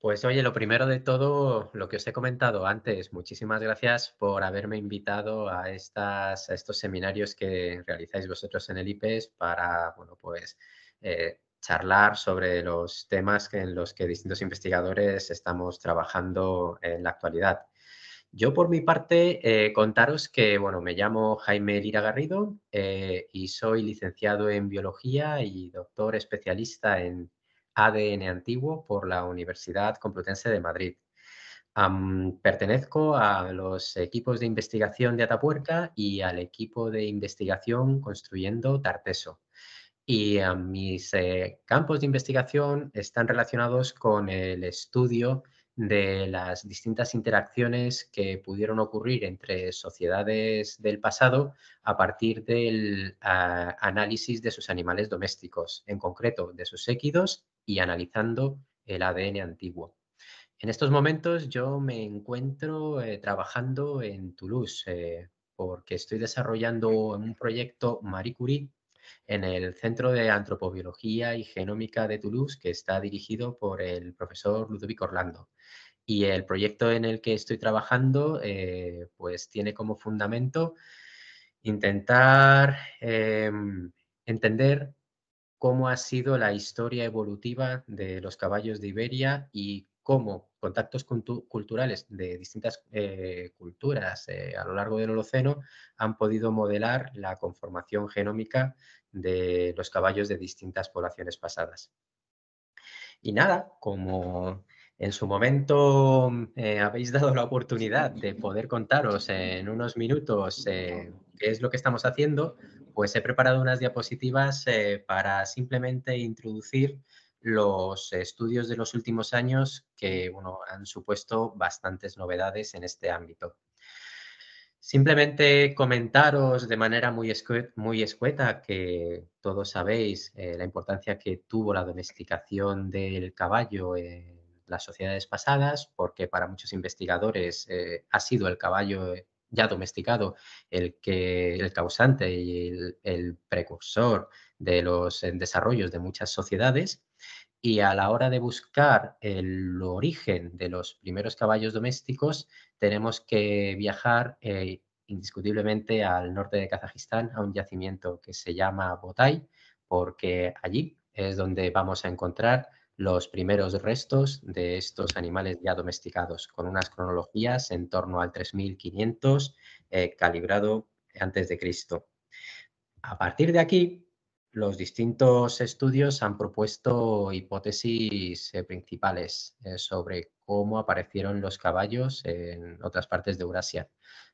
Pues oye, lo primero de todo, lo que os he comentado antes, muchísimas gracias por haberme invitado a, estas, a estos seminarios que realizáis vosotros en el IPES para, bueno, pues eh, charlar sobre los temas en los que distintos investigadores estamos trabajando en la actualidad. Yo por mi parte eh, contaros que bueno, me llamo Jaime Lira Garrido eh, y soy licenciado en biología y doctor especialista en ADN Antiguo por la Universidad Complutense de Madrid. pertenezco a los equipos de investigación de Atapuerca y al equipo de investigación construyendo Tarteso. Y mis eh, campos de investigación están relacionados con el estudio de las distintas interacciones que pudieron ocurrir entre sociedades del pasado a partir del ah, análisis de sus animales domésticos, en concreto de sus équidos y analizando el ADN antiguo. En estos momentos yo me encuentro eh, trabajando en Toulouse eh, porque estoy desarrollando un proyecto Marie Curie en el Centro de Antropobiología y Genómica de Toulouse, que está dirigido por el profesor Ludovic Orlando. Y el proyecto en el que estoy trabajando, eh, pues tiene como fundamento intentar em, entender cómo ha sido la historia evolutiva de los caballos de Iberia y cómo contactos culturales de distintas eh, culturas eh, a lo largo del Holoceno han podido modelar la conformación genómica de los caballos de distintas poblaciones pasadas. Y nada, como en su momento mm, eh, habéis dado la oportunidad de poder contaros en unos minutos qué es lo que estamos haciendo, pues he preparado unas diapositivas para simplemente introducir los estudios de los últimos años que bueno, han supuesto bastantes novedades en este ámbito. Simplemente comentaros de manera muy, escueta, muy escueta que todos sabéis eh, la importancia que tuvo la domesticación del caballo en las sociedades pasadas, porque para muchos investigadores eh, ha sido el caballo eh, ya domesticado el, que, el causante y el precursor de los desarrollos de muchas sociedades y a la hora de buscar el origen de los primeros caballos domésticos, tenemos que viajar eh, indiscutiblemente al norte de Kazajistán, a un yacimiento que se llama Botay, porque allí es donde vamos a encontrar los primeros restos de estos animales ya domesticados, con unas cronologías en torno al 3500, eh, calibrado antes de Cristo. A partir de aquí, los distintos estudios han propuesto hipótesis eh, principales eh, sobre cómo aparecieron los caballos en otras partes de Eurasia.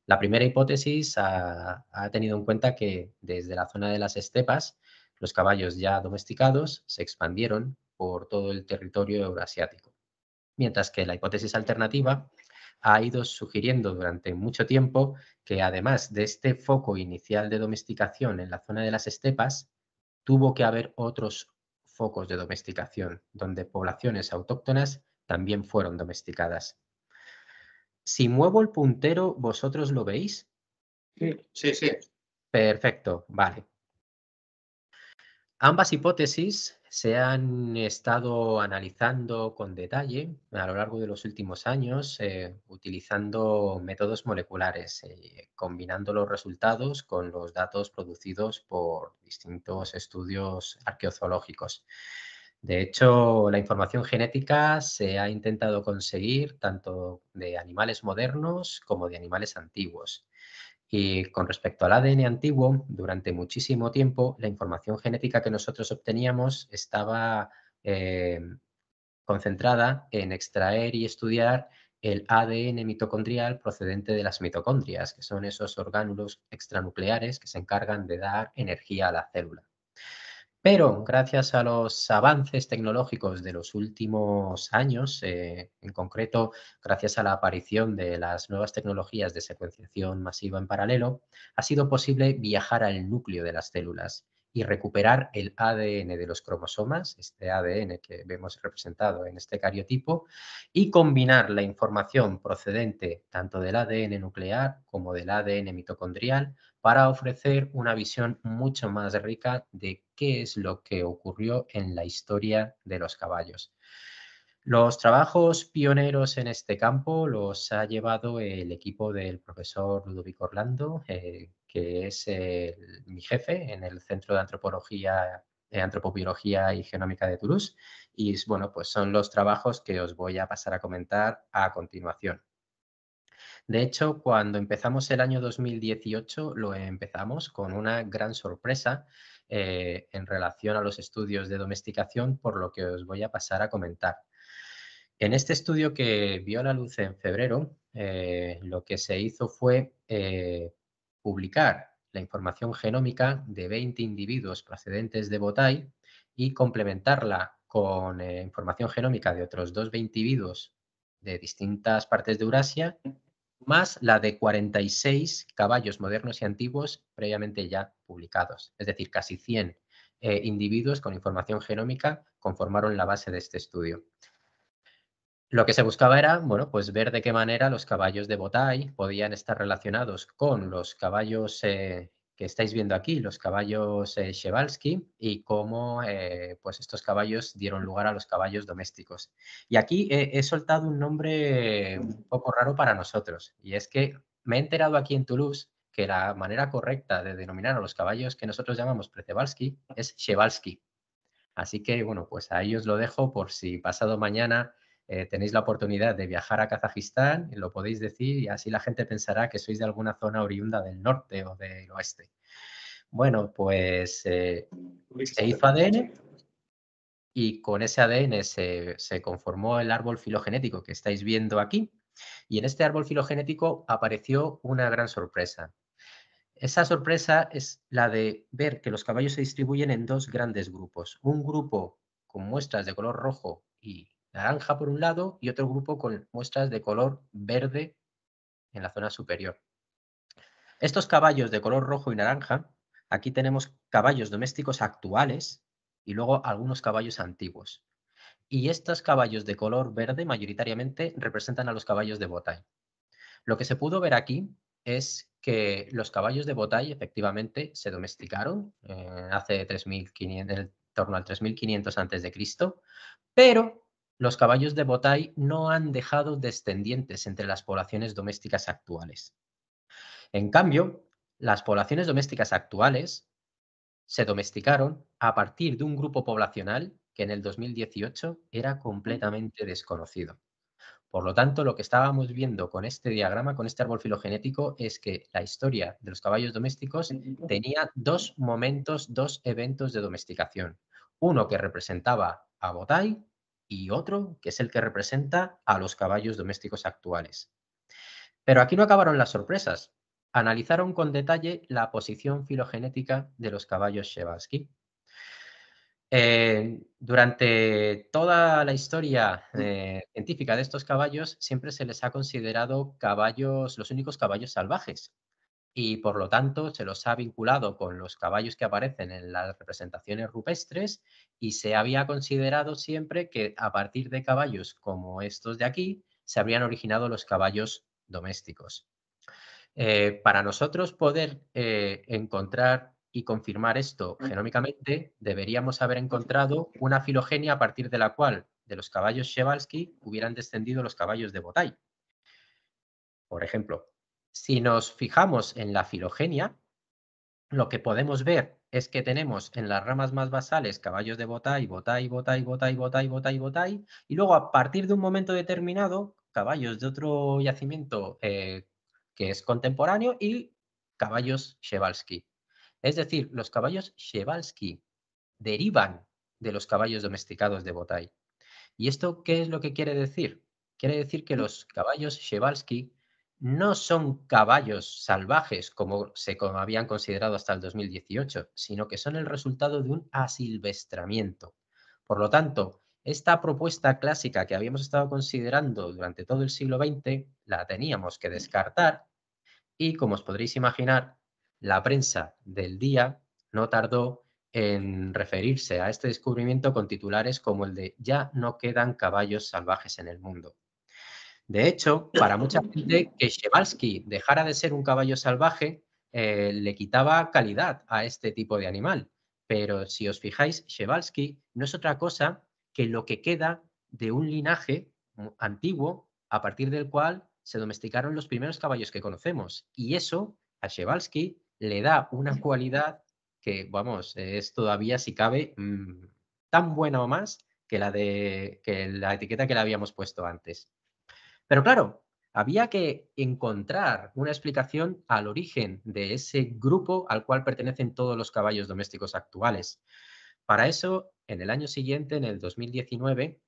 La primera hipótesis ha, ha, tenido en cuenta que desde la zona de las estepas, los caballos ya domesticados se expandieron por todo el territorio eurasiático. Mientras que la hipótesis alternativa ha ido sugiriendo durante mucho tiempo que además de este foco inicial de domesticación en la zona de las estepas, tuvo que haber otros focos de domesticación, donde poblaciones autóctonas también fueron domesticadas. Si muevo el puntero, ¿vosotros lo veis? Sí, sí. sí. Perfecto, vale. Ambas hipótesis se han estado analizando con detalle a lo largo de los últimos años eh, utilizando métodos moleculares, eh, combinando los resultados con los datos producidos por distintos estudios arqueozoológicos. De hecho, la información genética se ha intentado conseguir tanto de animales modernos como de animales antiguos. Y con respecto al ADN antiguo, durante muchísimo tiempo la información genética que nosotros obteníamos estaba eh, concentrada en extraer y estudiar el ADN mitocondrial procedente de las mitocondrias, que son esos orgánulos extranucleares que se encargan de dar energía a la célula. Pero gracias a los avances tecnológicos de los últimos años, eh, en concreto gracias a la aparición de las nuevas tecnologías de secuenciación masiva en paralelo, ha sido posible viajar al núcleo de las células y recuperar el ADN de los cromosomas, este ADN que vemos representado en este cariotipo, y combinar la información procedente tanto del ADN nuclear como del ADN mitocondrial para ofrecer una visión mucho más rica de qué es lo que ocurrió en la historia de los caballos. Los trabajos pioneros en este campo los ha llevado el equipo del profesor Ludovico Orlando, eh, que es mi jefe en el Centro de Antropología, de Antropobiología y Genómica de Toulouse. Y bueno, pues son los trabajos que os voy a pasar a comentar a continuación. De hecho, cuando empezamos el año 2018, lo empezamos con una gran sorpresa eh, en relación a los estudios de domesticación, por lo que os voy a pasar a comentar. En este estudio que vio la luz en febrero, eh, lo que se hizo fue eh, publicar la información genómica de 20 individuos procedentes de Botai y complementarla con eh, información genómica de otros dos individuos de distintas partes de Eurasia, más la de 46 caballos modernos y antiguos previamente ya publicados. Es decir, casi 100 eh, individuos con información genómica conformaron la base de este estudio. Lo que se buscaba era, bueno, pues ver de qué manera los caballos de botai podían estar relacionados con los caballos eh, que estáis viendo aquí, los caballos eh, y cómo eh, pues estos caballos dieron lugar a los caballos domésticos. Y aquí he, soltado un nombre un poco raro para nosotros, y es que me he enterado aquí en Toulouse que la manera correcta de denominar a los caballos que nosotros llamamos Prezebalski es Chevalsky. Así que, bueno, pues a ellos lo dejo por si pasado mañana eh, tenéis la oportunidad de viajar a Kazajistán, lo podéis decir y así la gente pensará que sois de alguna zona oriunda del norte o del oeste. Bueno, pues eh, se hizo ADN y con ese ADN se, se conformó el árbol filogenético que estáis viendo aquí. Y en este árbol filogenético apareció una gran sorpresa. Esa sorpresa es la de ver que los caballos se distribuyen en dos grandes grupos. Un grupo con muestras de color rojo y naranja por un lado y otro grupo con muestras de color verde en la zona superior. Estos caballos de color rojo y naranja, aquí tenemos caballos domésticos actuales y luego algunos caballos antiguos. Y estos caballos de color verde mayoritariamente representan a los caballos de botai. Lo que se pudo ver aquí es que los caballos de botai efectivamente se domesticaron eh, hace 3.500, en torno al 3.500 a.C., pero los caballos de botai no han dejado descendientes entre las poblaciones domésticas actuales. En cambio, las poblaciones domésticas actuales se domesticaron a partir de un grupo poblacional que en el 2018 era completamente desconocido. Por lo tanto, lo que estábamos viendo con este diagrama, con este árbol filogenético, es que la historia de los caballos domésticos tenía dos momentos, dos eventos de domesticación. Uno que representaba a Botay y otro que es el que representa a los caballos domésticos actuales. Pero aquí no acabaron las sorpresas. Analizaron con detalle la posición filogenética de los caballos chevasky. Eh, durante toda la historia eh, científica de estos caballos siempre se les ha considerado caballos, los únicos caballos salvajes, y por lo tanto se los ha vinculado con los caballos que aparecen en las representaciones rupestres y se había considerado siempre que a partir de caballos como estos de aquí se habrían originado los caballos domésticos. Eh, para nosotros poder eh, encontrar y confirmar esto mm. genómicamente, deberíamos haber encontrado una filogenia a partir de la cual de los caballos Chevalsky hubieran descendido los caballos de botai. por ejemplo. Si nos fijamos en la filogenia, lo que podemos ver es que tenemos en las ramas más basales caballos de botay, botay, botay, botay, botay, botay, botay, y luego a partir de un momento determinado, caballos de otro yacimiento eh, que es contemporáneo y caballos Chevalsky. Es decir, los caballos Chevalsky derivan de los caballos domesticados de Botay. ¿Y esto qué es lo que quiere decir? Quiere decir que mm. los caballos Chevalsky no son caballos salvajes como se habían considerado hasta el 2018, sino que son el resultado de un asilvestramiento. Por lo tanto, esta propuesta clásica que habíamos estado considerando durante todo el siglo XX la teníamos que descartar y, como os podréis imaginar, la prensa del día no tardó en referirse a este descubrimiento con titulares como el de ya no quedan caballos salvajes en el mundo. De hecho, para mucha gente, que Shevalsky dejara de ser un caballo salvaje eh, le quitaba calidad a este tipo de animal. Pero si os fijáis, Shevalsky no es otra cosa que lo que queda de un linaje antiguo a partir del cual se domesticaron los primeros caballos que conocemos. Y eso a Shevalsky le da una cualidad que, vamos, es todavía, si cabe, mm, tan buena o más que la, de, que la etiqueta que le habíamos puesto antes. Pero claro, había que encontrar una explicación al origen de ese grupo al cual pertenecen todos los caballos domésticos actuales. Para eso, en el año siguiente, en el 2019,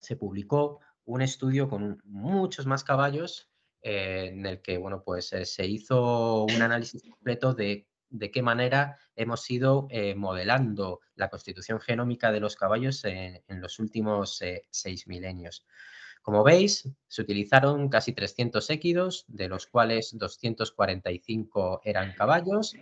se publicó un estudio con muchos más caballos eh, en el que pues, eh, se hizo un análisis completo de de qué manera hemos ido eh, modelando la constitución genómica de los caballos en, los últimos seis milenios. Como veis, se utilizaron casi 300 équidos, de los cuales 245 eran caballos.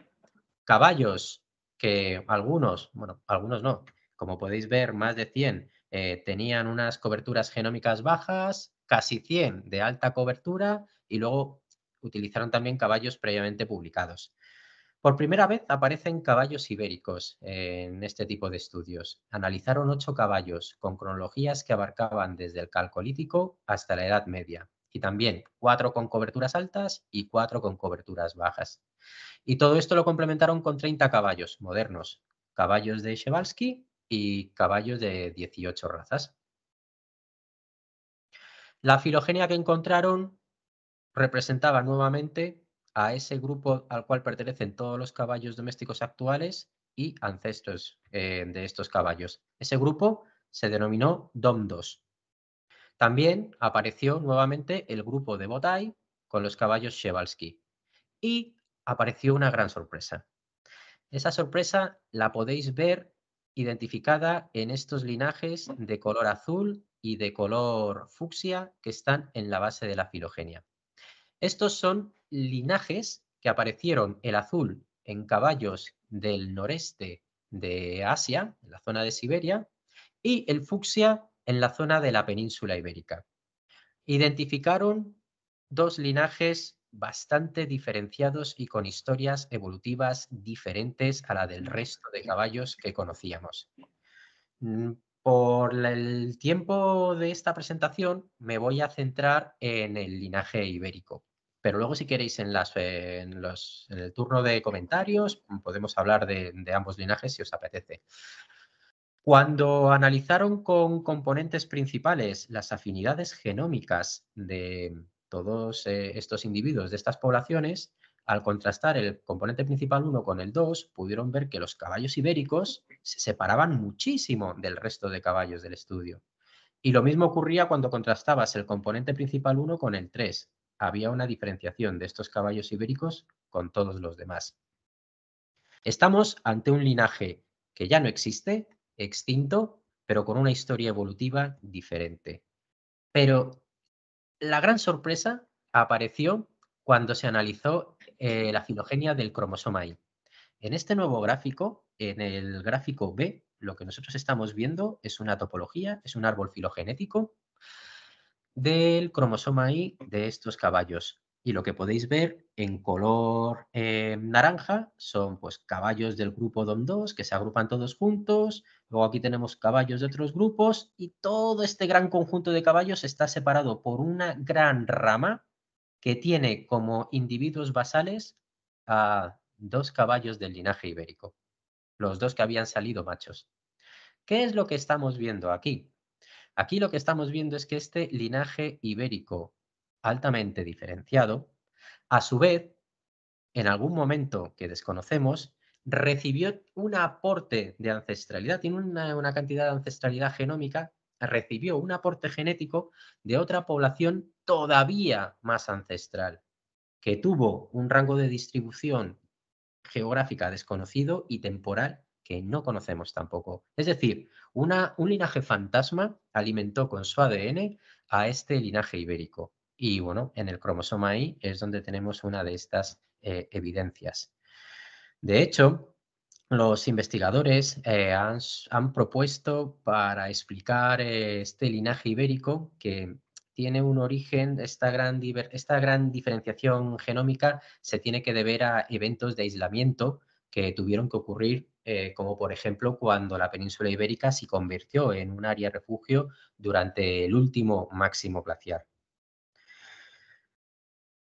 Caballos que algunos, bueno, algunos no, como podéis ver, más de 100 eh, tenían unas coberturas genómicas bajas, casi 100 de alta cobertura y luego utilizaron también caballos previamente publicados. Por primera vez aparecen caballos ibéricos en este tipo de estudios. Analizaron ocho caballos con cronologías que abarcaban desde el Calcolítico hasta la Edad Media y también cuatro con coberturas altas y cuatro con coberturas bajas. Y todo esto lo complementaron con 30 caballos modernos, caballos de Shevalsky y caballos de 18 razas. La filogenia que encontraron representaba nuevamente a ese grupo al cual pertenecen todos los caballos domésticos actuales y ancestros eh, de estos caballos. Ese grupo se denominó Domdos. También apareció nuevamente el grupo de Botai con los caballos Chevalsky. Y apareció una gran sorpresa. Esa sorpresa la podéis ver identificada en estos linajes de color azul y de color fucsia que están en la base de la filogenia. Estos son linajes que aparecieron el azul en caballos del noreste de Asia, en la zona de Siberia, y el fucsia en la zona de la península ibérica. Identificaron dos linajes bastante diferenciados y con historias evolutivas diferentes a la del resto de caballos que conocíamos. Mm, por el tiempo de esta presentación me voy a centrar en el linaje ibérico. Pero luego, si queréis, en, el turno de comentarios mm, podemos hablar de, ambos linajes si os apetece. Cuando analizaron con componentes principales las afinidades genómicas de todos eh, estos individuos de estas poblaciones, al contrastar el componente principal 1 con el 2, pudieron ver que los caballos ibéricos se separaban muchísimo del resto de caballos del estudio. Y lo mismo ocurría cuando contrastabas el componente principal 1 con el 3 había una diferenciación de estos caballos ibéricos con todos los demás. Estamos ante un linaje que ya no existe, extinto, pero con una historia evolutiva diferente. Pero la gran sorpresa apareció cuando se analizó eh, la filogenia del cromosoma Y. En este nuevo gráfico, en el gráfico B, lo que nosotros estamos viendo es una topología, es un árbol filogenético del cromosoma I de estos caballos. Y lo que podéis ver en color em, naranja son pues, caballos del grupo DOM2 que se agrupan todos juntos. Luego aquí tenemos caballos de otros grupos y todo este gran conjunto de caballos está separado por una gran rama que tiene como individuos basales a dos caballos del linaje ibérico, los dos que habían salido machos. ¿Qué es lo que estamos viendo aquí? Aquí lo que estamos viendo es que este linaje ibérico altamente diferenciado, a su vez, en algún momento que desconocemos, recibió un aporte de ancestralidad, tiene una, cantidad de ancestralidad genómica, recibió un aporte genético de otra población todavía más ancestral, que tuvo un rango de distribución geográfica desconocido y temporal que no conocemos tampoco. Es decir, una, un linaje fantasma alimentó con su ADN a este linaje ibérico. Y bueno, en el cromosoma I es donde tenemos una de estas eh, evidencias. De hecho, los investigadores eh, han, propuesto para explicar eh, este linaje ibérico que tiene un origen, esta gran, esta gran diferenciación genómica se tiene que deber a eventos de aislamiento que tuvieron que ocurrir, eh, como por ejemplo cuando la península ibérica se convirtió en un área refugio durante el último máximo glaciar.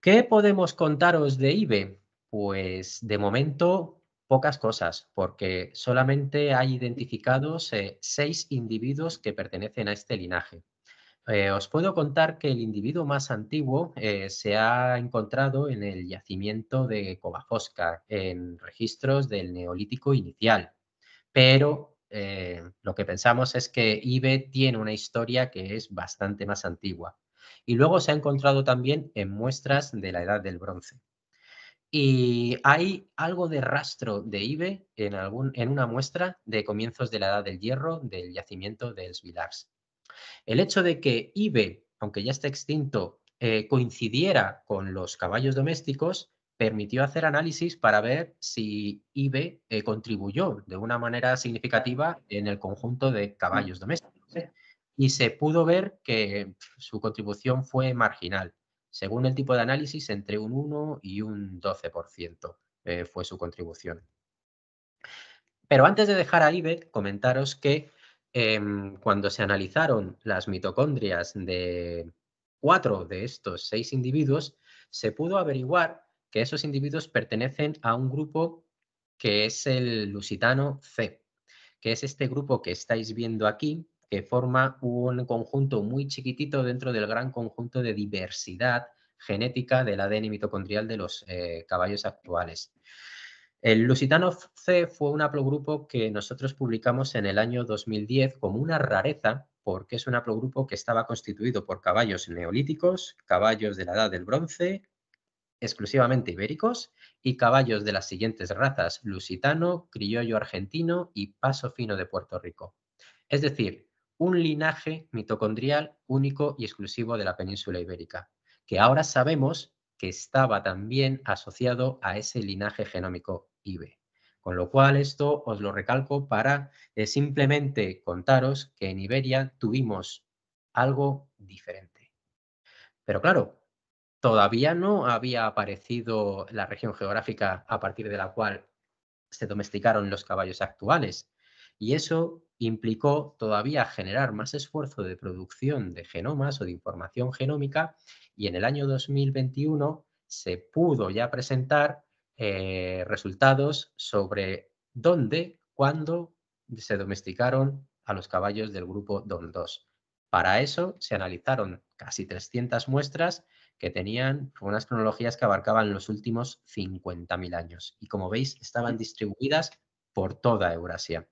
¿Qué podemos contaros de IBE? Pues de momento pocas cosas, porque solamente hay identificados eh, seis individuos que pertenecen a este linaje. Eh, os puedo contar que el individuo más antiguo eh, se ha encontrado en el yacimiento de Covafosca, en registros del Neolítico inicial. Pero eh, lo que pensamos es que Ibe tiene una historia que es bastante más antigua. Y luego se ha encontrado también en muestras de la Edad del Bronce. Y hay algo de rastro de Ibe en, en una muestra de comienzos de la Edad del Hierro del yacimiento de Svilars. El hecho de que IBE, aunque ya está extinto, eh, coincidiera con los caballos domésticos, permitió hacer análisis para ver si IBE eh, contribuyó de una manera significativa en el conjunto de caballos domésticos. Y se pudo ver que su contribución fue marginal. Según el tipo de análisis, entre un 1 y un 12% eh, fue su contribución. Pero antes de dejar a IBE, comentaros que Em, cuando se analizaron las mitocondrias de cuatro de estos seis individuos, se pudo averiguar que esos individuos pertenecen a un grupo que es el lusitano C, que es este grupo que estáis viendo aquí, que forma un conjunto muy chiquitito dentro del gran conjunto de diversidad genética del ADN mitocondrial de los eh, caballos actuales. El Lusitano C fue un haplogrupo que nosotros publicamos en el año 2010 como una rareza porque es un haplogrupo que estaba constituido por caballos neolíticos, caballos de la edad del bronce, exclusivamente ibéricos, y caballos de las siguientes razas, lusitano, criollo argentino y paso fino de Puerto Rico. Es decir, un linaje mitocondrial único y exclusivo de la península ibérica, que ahora sabemos que estaba también asociado a ese linaje genómico con lo cual, esto os lo recalco para eh, simplemente contaros que en Iberia tuvimos algo diferente. Pero claro, todavía no había aparecido la región geográfica a partir de la cual se domesticaron los caballos actuales. Y eso implicó todavía generar más esfuerzo de producción de genomas o de información genómica y en el año 2021 se pudo ya presentar eh, resultados sobre dónde, cuándo se domesticaron a los caballos del grupo Don 2. Para eso se analizaron casi 300 muestras que tenían unas cronologías que abarcaban los últimos 50.000 años y como veis estaban distribuidas por toda Eurasia.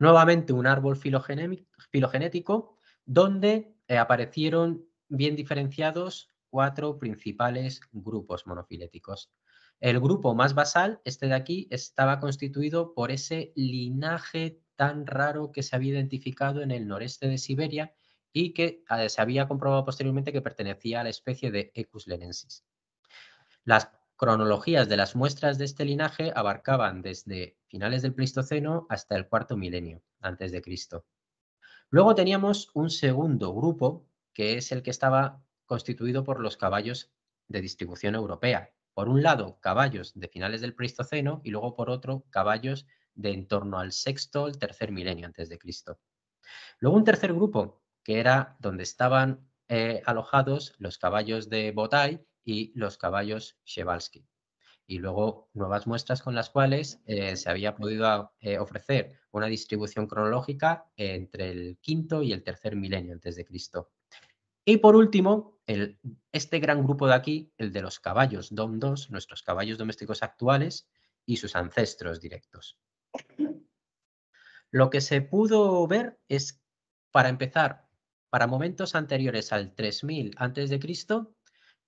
Nuevamente un árbol filogenético donde eh, aparecieron bien diferenciados cuatro principales grupos monofiléticos. El grupo más basal, este de aquí, estaba constituido por ese linaje tan raro que se había identificado en el noreste de Siberia y que eh, se había comprobado posteriormente que pertenecía a la especie de Ecus lenensis. Las cronologías de las muestras de este linaje abarcaban desde finales del Pleistoceno hasta el cuarto milenio antes de Cristo. Luego teníamos un segundo grupo, que es el que estaba constituido por los caballos de distribución europea. Por un lado, caballos de finales del Pleistoceno y luego por otro, caballos de en torno al sexto, el tercer milenio antes de Cristo. Luego un tercer grupo, que era donde estaban eh, alojados los caballos de Botai y los caballos Chevalsky. Y luego nuevas muestras con las cuales eh, se había podido eh, ofrecer una distribución cronológica entre el quinto y el tercer milenio antes de Cristo. Y por último, este gran grupo de aquí, el de los caballos DOM2, nuestros caballos domésticos actuales y sus ancestros directos. Lo que se pudo ver es, para empezar, para momentos anteriores al 3000 a.C.,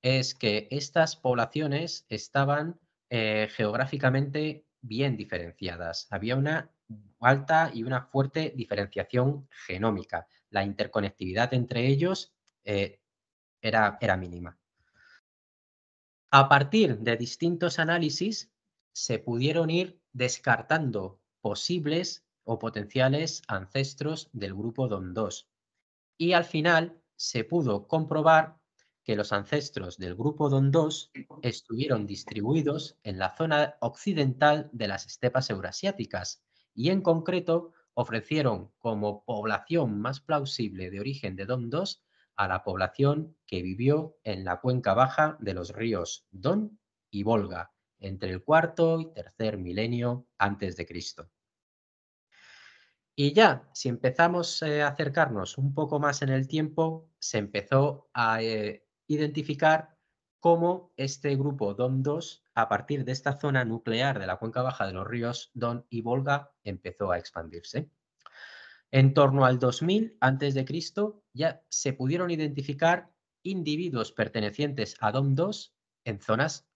es que estas poblaciones estaban eh, geográficamente bien diferenciadas. Había una alta y una fuerte diferenciación genómica. La interconectividad entre ellos eh, era, mínima. A partir de distintos análisis se pudieron ir descartando posibles o potenciales ancestros del grupo don 2 y al final se pudo comprobar que los ancestros del grupo DON2 estuvieron distribuidos en la zona occidental de las estepas eurasiáticas y en concreto ofrecieron como población más plausible de origen de don 2 a la población que vivió en la cuenca baja de los ríos Don y Volga entre el cuarto y tercer milenio antes de Cristo. Y ya, si empezamos eh, a acercarnos un poco más en el tiempo, se empezó a eh, identificar cómo este grupo Don II, a partir de esta zona nuclear de la cuenca baja de los ríos Don y Volga, empezó a expandirse. En torno al 2000 a.C. ya se pudieron identificar individuos pertenecientes a DOM-2 en zonas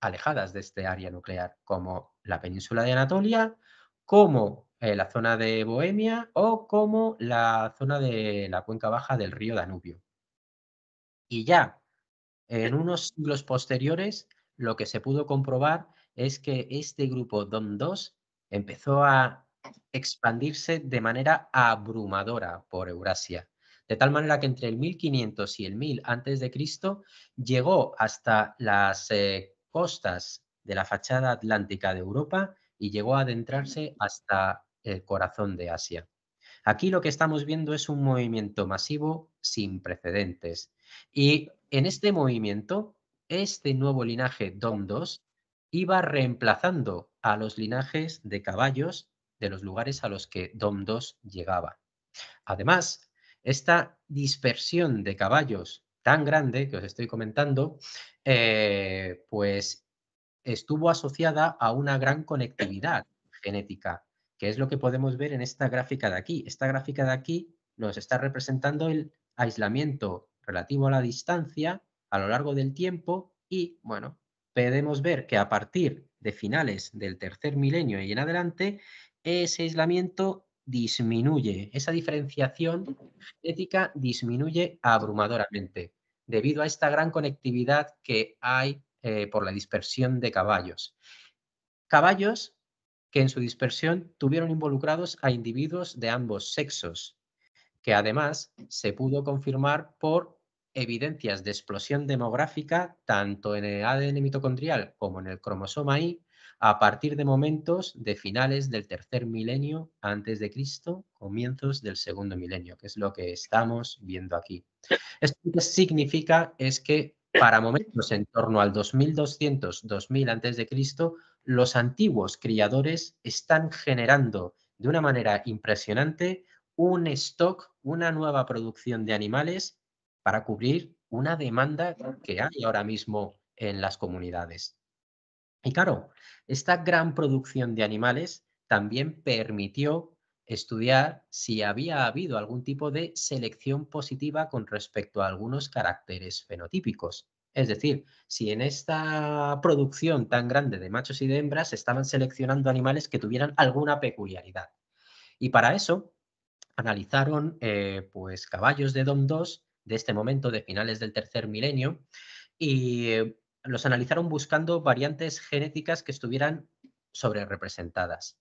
alejadas de este área nuclear, como la península de Anatolia, como eh, la zona de Bohemia o como la zona de la cuenca baja del río Danubio. Y ya en unos siglos posteriores, lo que se pudo comprobar es que este grupo DOM-2 empezó a expandirse de manera abrumadora por Eurasia, de tal manera que entre el 1500 y el 1000 a.C. llegó hasta las eh, costas de la fachada atlántica de Europa y llegó a adentrarse hasta el corazón de Asia. Aquí lo que estamos viendo es un movimiento masivo sin precedentes. Y en este movimiento, este nuevo linaje Dondos iba reemplazando a los linajes de caballos de los lugares a los que Dom 2 llegaba. Además, esta dispersión de caballos tan grande que os estoy comentando, eh, pues estuvo asociada a una gran conectividad genética, que es lo que podemos ver en esta gráfica de aquí. Esta gráfica de aquí nos está representando el aislamiento relativo a la distancia a lo largo del tiempo y, bueno, podemos ver que a partir de finales del tercer milenio y en adelante, ese aislamiento disminuye, esa diferenciación genética disminuye abrumadoramente debido a esta gran conectividad que hay eh, por la dispersión de caballos. Caballos que en su dispersión tuvieron involucrados a individuos de ambos sexos, que además se pudo confirmar por evidencias de explosión demográfica tanto en el ADN mitocondrial como en el cromosoma Y, a partir de momentos de finales del tercer milenio antes de Cristo, comienzos del segundo milenio, que es lo que estamos viendo aquí. Esto significa es que para momentos en torno al 2200, 2000 antes de Cristo, los antiguos criadores están generando de una manera impresionante un stock, una nueva producción de animales para cubrir una demanda que hay ahora mismo en las comunidades. Y claro, esta gran producción de animales también permitió estudiar si había habido algún tipo de selección positiva con respecto a algunos caracteres fenotípicos. Es decir, si en esta producción tan grande de machos y de hembras estaban seleccionando animales que tuvieran alguna peculiaridad. Y para eso analizaron eh, pues, caballos de DOM2 de este momento de finales del tercer milenio y eh, los analizaron buscando variantes genéticas que estuvieran sobrerepresentadas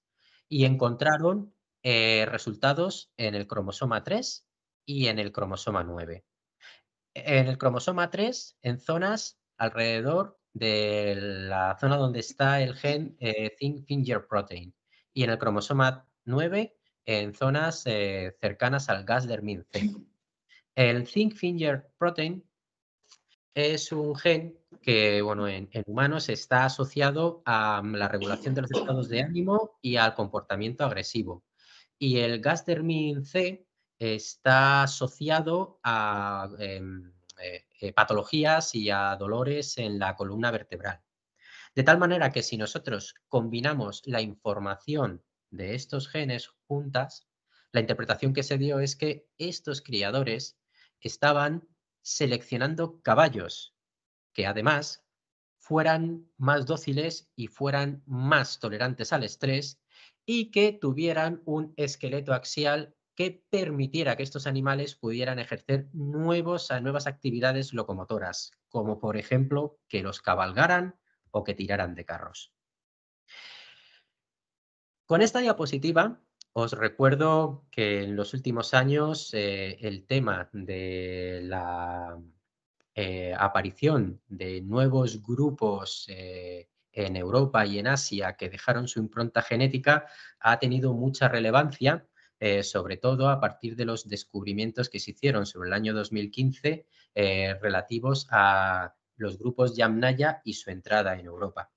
y encontraron eh, resultados en el cromosoma 3 y en el cromosoma 9. En el cromosoma 3, en zonas alrededor de la zona donde está el gen zinc eh, Finger Protein y en el cromosoma 9 en zonas eh, cercanas al gas dermin C. El zinc Finger Protein es un gen que bueno, en, humanos está asociado a mm, la regulación de los estados de ánimo y al comportamiento agresivo. Y el gas C está asociado a em, eh, eh, patologías y a dolores en la columna vertebral. De tal manera que si nosotros combinamos la información de estos genes juntas, la interpretación que se dio es que estos criadores estaban seleccionando caballos que además fueran más dóciles y fueran más tolerantes al estrés y que tuvieran un esqueleto axial que permitiera que estos animales pudieran ejercer nuevos, nuevas actividades locomotoras, como por ejemplo que los cabalgaran o que tiraran de carros. Con esta diapositiva os recuerdo que en los últimos años eh, el tema de la eh, aparición de nuevos grupos eh, en Europa y en Asia que dejaron su impronta genética ha tenido mucha relevancia, eh, sobre todo a partir de los descubrimientos que se hicieron sobre el año 2015 relativos a los grupos Yamnaya y su entrada en Europa.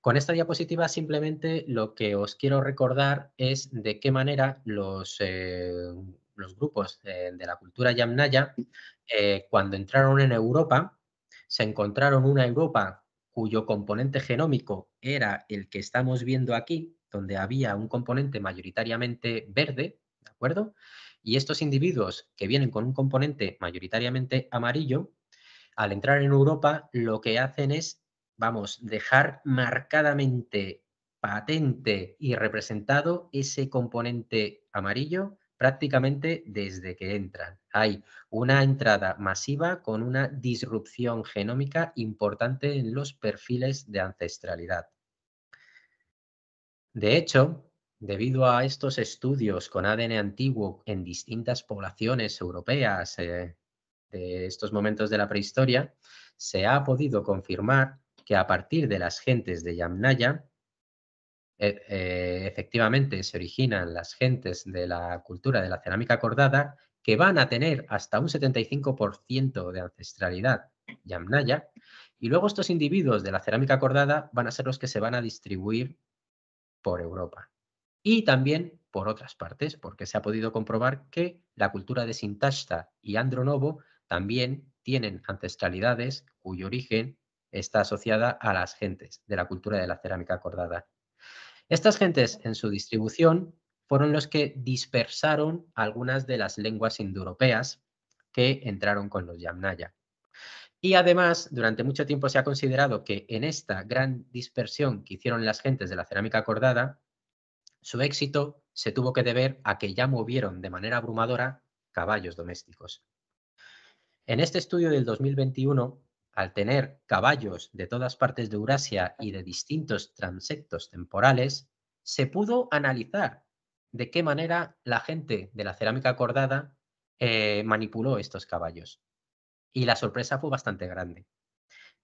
Con esta diapositiva simplemente lo que os quiero recordar es de qué manera los los grupos de, la cultura Yamnaya, eh, cuando entraron en Europa, se encontraron una Europa cuyo componente genómico era el que estamos viendo aquí, donde había un componente mayoritariamente verde, ¿de acuerdo? Y estos individuos que vienen con un componente mayoritariamente amarillo, al entrar en Europa, lo que hacen es, vamos, dejar marcadamente patente y representado ese componente amarillo prácticamente desde que entran. Hay una entrada masiva con una disrupción genómica importante en los perfiles de ancestralidad. De hecho, debido a estos estudios con ADN antiguo en distintas poblaciones europeas eh, de estos momentos de la prehistoria, se ha podido confirmar que a partir de las gentes de Yamnaya, eh, eh, efectivamente se originan las gentes de la cultura de la cerámica acordada que van a tener hasta un 75% de ancestralidad yamnaya, y luego estos individuos de la cerámica acordada van a ser los que se van a distribuir por Europa y también por otras partes, porque se ha podido comprobar que la cultura de Sintashta y Andronovo también tienen ancestralidades cuyo origen está asociada a las gentes de la cultura de la cerámica acordada estas gentes en su distribución fueron los que dispersaron algunas de las lenguas indoeuropeas que entraron con los Yamnaya. Y además, durante mucho tiempo se ha considerado que en esta gran dispersión que hicieron las gentes de la cerámica acordada, su éxito se tuvo que deber a que ya movieron de manera abrumadora caballos domésticos. En este estudio del 2021 al tener caballos de todas partes de Eurasia y de distintos transectos temporales, se pudo analizar de qué manera la gente de la cerámica acordada eh, manipuló estos caballos. Y la sorpresa fue bastante grande.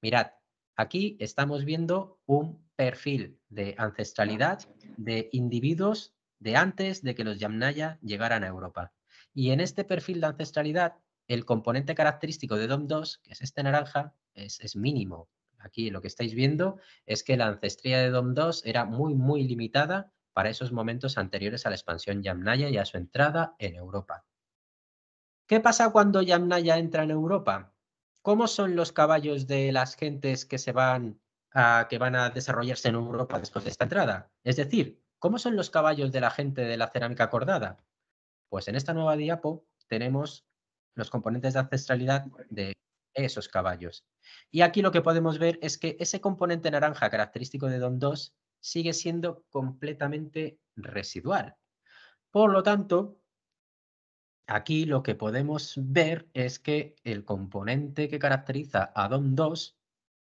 Mirad, aquí estamos viendo un perfil de ancestralidad de individuos de antes de que los Yamnaya llegaran a Europa. Y en este perfil de ancestralidad, el componente característico de DOM2, que es este naranja, es, mínimo. Aquí lo que estáis viendo es que la ancestría de DOM2 era muy, muy limitada para esos momentos anteriores a la expansión Yamnaya y a su entrada en Europa. ¿Qué pasa cuando Yamnaya entra en Europa? ¿Cómo son los caballos de las gentes que se van que van a desarrollarse en Europa después de esta entrada? Es decir, ¿cómo son los caballos de la gente de la cerámica acordada? Pues en esta nueva diapo tenemos los componentes de ancestralidad de esos caballos. Y aquí lo que podemos ver es que ese componente naranja característico de Don 2 sigue siendo completamente residual. Por lo tanto, aquí lo que podemos ver es que el componente que caracteriza a don 2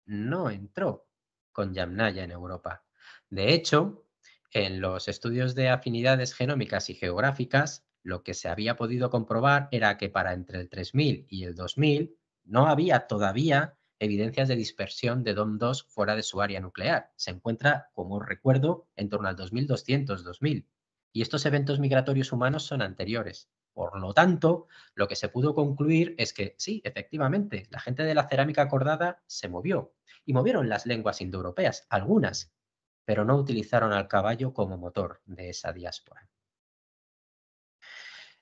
no entró con Yamnaya en Europa. De hecho, en los estudios de afinidades genómicas y geográficas, lo que se había podido comprobar era que para entre el 3000 y el 2000, no había todavía evidencias de dispersión de DOM2 fuera de su área nuclear. Se encuentra, como recuerdo, en torno al 2200-2000. Y estos eventos migratorios humanos son anteriores. Por lo tanto, lo que se pudo concluir es que sí, efectivamente, la gente de la cerámica acordada se movió y movieron las lenguas indoeuropeas, algunas, pero no utilizaron al caballo como motor de esa diáspora.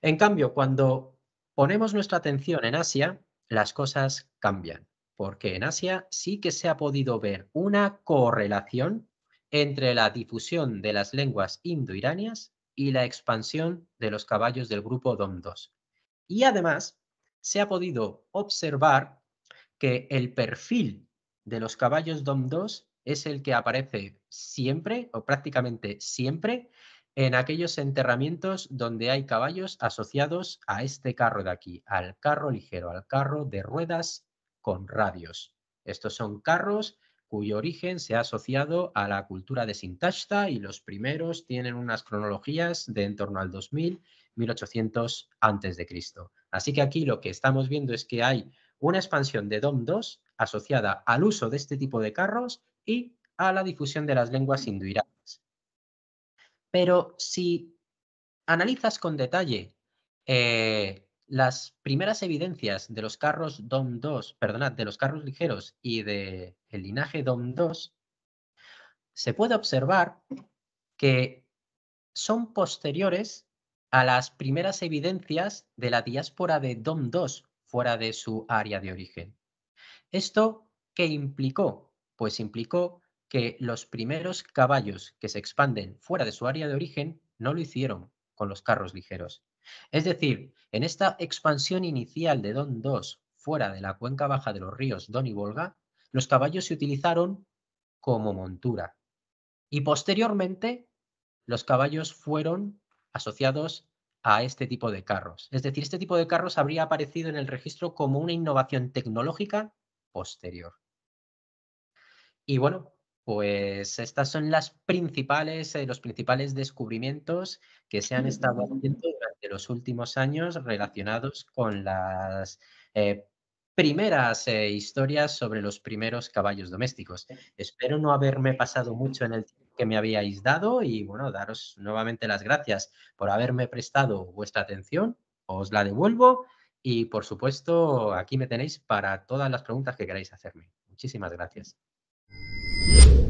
En cambio, cuando ponemos nuestra atención en Asia, las cosas cambian, porque en Asia sí que se ha podido ver una correlación entre la difusión de las lenguas iranias y la expansión de los caballos del grupo DOM2. Y además, se ha podido observar que el perfil de los caballos DOM2 es el que aparece siempre o prácticamente siempre en aquellos enterramientos donde hay caballos asociados a este carro de aquí, al carro ligero, al carro de ruedas con radios. Estos son carros cuyo origen se ha asociado a la cultura de Sintashta y los primeros tienen unas cronologías de en torno al 2000, 1800 antes de Cristo. Así que aquí lo que estamos viendo es que hay una expansión de DOM 2 asociada al uso de este tipo de carros y a la difusión de las lenguas iránicas. Pero si analizas con detalle eh, las primeras evidencias de los carros DOM 2, perdonad, de los carros ligeros y del el linaje DOM 2, se puede observar que son posteriores a las primeras evidencias de la diáspora de DOM 2 fuera de su área de origen. ¿Esto qué implicó? Pues implicó que los primeros caballos que se expanden fuera de su área de origen no lo hicieron con los carros ligeros. Es decir, en esta expansión inicial de Don II fuera de la cuenca baja de los ríos Don y Volga, los caballos se utilizaron como montura. Y posteriormente, los caballos fueron asociados a este tipo de carros. Es decir, este tipo de carros habría aparecido en el registro como una innovación tecnológica posterior. Y bueno, pues estas son las principales, eh, los principales descubrimientos que se han estado mm. haciendo durante los últimos años relacionados con las eh, primeras eh, historias sobre los primeros caballos domésticos. Espero no haberme pasado mucho en el tiempo que me habíais dado y bueno, daros nuevamente las gracias por haberme prestado vuestra atención. Os la devuelvo y por supuesto aquí me tenéis para todas las preguntas que queráis hacerme. Muchísimas gracias. you